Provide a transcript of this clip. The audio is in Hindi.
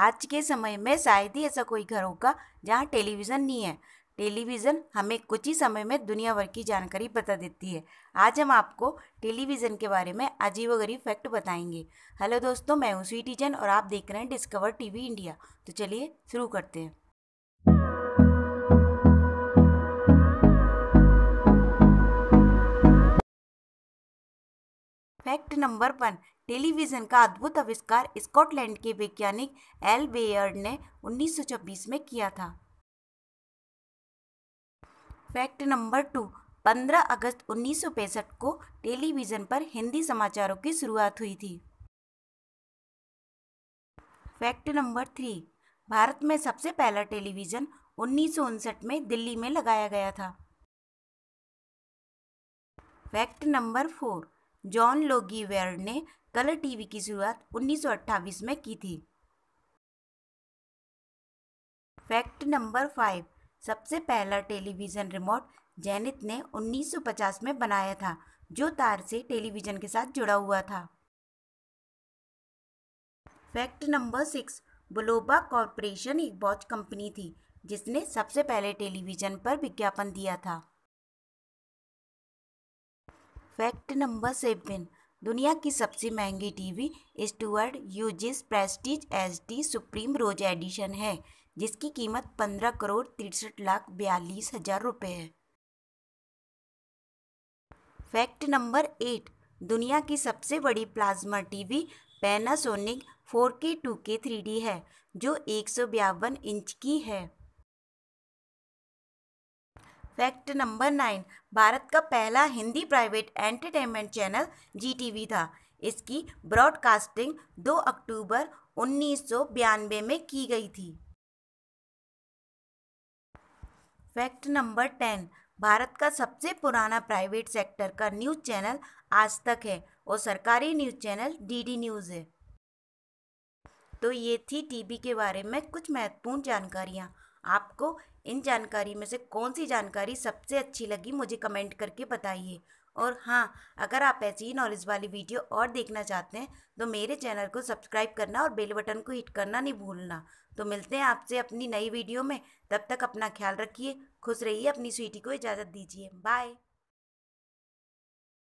आज के समय में शायद ही ऐसा कोई घर होगा जहाँ टेलीविज़न नहीं है टेलीविज़न हमें कुछ ही समय में दुनिया भर की जानकारी बता देती है आज हम आपको टेलीविज़न के बारे में गरीब फैक्ट बताएंगे हेलो दोस्तों मैं हूँ स्वीटी और आप देख रहे हैं डिस्कवर टीवी इंडिया तो चलिए शुरू करते हैं फैक्ट नंबर वन टेलीविज़न का अद्भुत आविष्कार स्कॉटलैंड के वैज्ञानिक एल बेयर्ड ने 1924 में किया था फैक्ट नंबर टू 15 अगस्त उन्नीस को टेलीविज़न पर हिंदी समाचारों की शुरुआत हुई थी फैक्ट नंबर थ्री भारत में सबसे पहला टेलीविज़न उन्नीस में दिल्ली में लगाया गया था फैक्ट नंबर फोर जॉन लोगीवेयर ने कलर टीवी की शुरुआत 1928 में की थी फैक्ट नंबर फाइव सबसे पहला टेलीविज़न रिमोट जैनित ने 1950 में बनाया था जो तार से टेलीविज़न के साथ जुड़ा हुआ था fact number six Bulova corporation एक वॉच कंपनी थी जिसने सबसे पहले टेलीविज़न पर विज्ञापन दिया था फैक्ट नंबर सेवन दुनिया की सबसे महंगी TV Stuart Hughes prestige H D supreme rose edition है जिसकी कीमत पंद्रह करोड़ तिरसठ लाख बयालीस हजार रुपये है फैक्ट नंबर एट दुनिया की सबसे बड़ी plasma TV Panasonic four K two K three D है जो एक सौ बयावन इंच की है फैक्ट नंबर नाइन भारत का पहला Hindi private entertainment channel Zee TV था इसकी ब्रॉडकास्टिंग 2 अक्टूबर उन्नीस में की गई थी फैक्ट नंबर टेन भारत का सबसे पुराना प्राइवेट सेक्टर का न्यूज चैनल आज तक है और सरकारी न्यूज चैनल डीडी न्यूज़ है तो ये थी टीबी के बारे में कुछ महत्वपूर्ण जानकारियाँ आपको इन जानकारी में से कौन सी जानकारी सबसे अच्छी लगी मुझे कमेंट करके बताइए और हाँ अगर आप ऐसी ही नॉलेज वाली वीडियो और देखना चाहते हैं तो मेरे चैनल को सब्सक्राइब करना और बेल बटन को हिट करना नहीं भूलना तो मिलते हैं आपसे अपनी नई वीडियो में तब तक अपना ख्याल रखिए खुश रहिए अपनी स्वीटी को इजाज़त दीजिए बाय